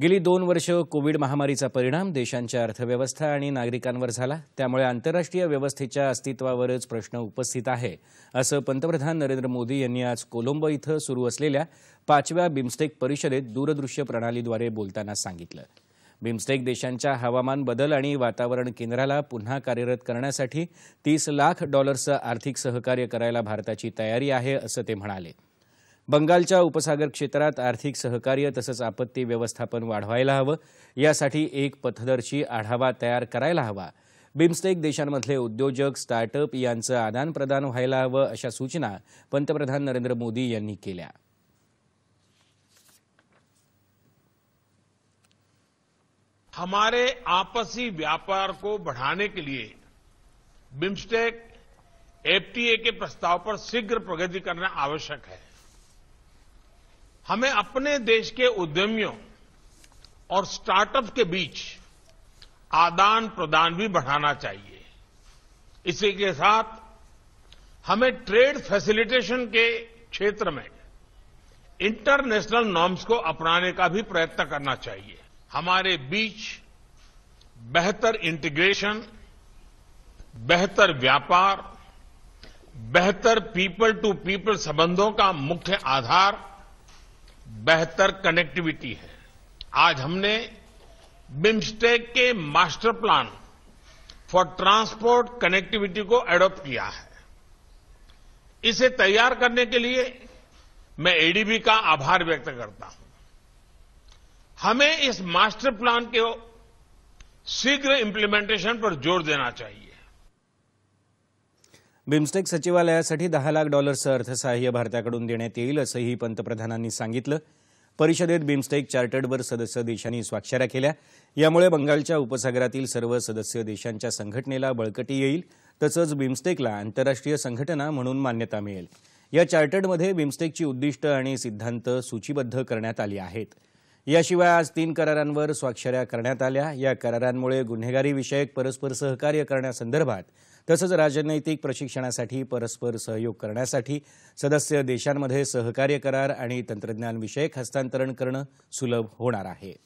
गेली दोन वर्ष कोविड महामारीचा परिणाम देशांच्या अर्थव्यवस्था आणि नागरिकांवर झाला त्यामुळे आंतरराष्ट्रीय व्यवस्थेच्या अस्तित्वावरच प्रश्न उपस्थित आहे असं पंतप्रधान नरेंद्र मोदी यांनी आज कोलंबो इथं सुरू असलेल्या पाचव्या बिमस्टेक परिषदेत दूरदृश्य प्रणालीद्वारे बोलताना सांगितलं बिमस्टेक देशांच्या हवामान बदल आणि वातावरण केंद्राला पुन्हा कार्यरत करण्यासाठी तीस लाख डॉलर्सचं आर्थिक सहकार्य करायला भारताची तयारी आहे असं ते म्हणाले बंगालच्या उपसागर क्षेत्रात आर्थिक सहकार्य तसंच आपत्ती व्यवस्थापन वाढवायला हवं यासाठी एक पथदर्शी आढावा तयार करायला हवा बिमस्टेक देशांमधले उद्योजक स्टार्टअप यांचं आदानप्रदान व्हायला हवं अशा सूचना पंतप्रधान नरेंद्र मोदी यांनी केल्या हमारे आपसी व्यापार को बढ़ाने के लिए बिम्स्टेक एफटीए के प्रस्ताव पर शीघ्र प्रगति करना आवश्यक है हमें अपने देश के उद्यमियों और स्टार्टअप के बीच आदान प्रदान भी बढ़ाना चाहिए इसी के साथ हमें ट्रेड फैसिलिटेशन के क्षेत्र में इंटरनेशनल नॉर्म्स को अपनाने का भी प्रयत्न करना चाहिए हमारे बीच बेहतर इंटीग्रेशन बेहतर व्यापार बेहतर पीपल टू पीपल संबंधों का मुख्य आधार बेहतर कनेक्टिविटी है आज हमने बिम्स्टेक के master plan for transport connectivity को एडॉप्ट किया है इसे तैयार करने के लिए मैं एडीबी का आभार व्यक्त करता हूं हमें इस मास्टर प्लान के शीघ्र इम्प्लीमेंटेशन पर जोर देना चाहिए बिमस्टेक सचिवालयासाठी दहा लाख डॉलर्सचं अर्थसहाय्य भारताकडून देण्यात येईल असंही पंतप्रधानांनी सांगितलं परिषदेत बिमस्टेक चार्टर्डवर सदस्य देशांनी स्वाक्षऱ्या केल्या यामुळे बंगालच्या उपसागरातील सर्व सदस्य देशांच्या संघटनेला बळकटी येईल तसंच बिमस्टेकला आंतरराष्ट्रीय संघटना म्हणून मान्यता मिळेल या चार्टर्डमध्ये बिमस्टेकची उद्दिष्ट आणि सिद्धांत सूचीबद्ध करण्यात आली आहेत याशिवाय आज तीन करारांवर स्वाक्षऱ्या करण्यात आल्या या करारांमुळे गुन्हेगारीविषयक परस्पर सहकार्य करण्यासंदर्भात तसंच राजनैतिक प्रशिक्षणासाठी परस्पर सहयोग करण्यासाठी सदस्य देशांमध्ये सहकार्य करार आणि तंत्रज्ञानविषयक हस्तांतरण करणं सुलभ होणार आहे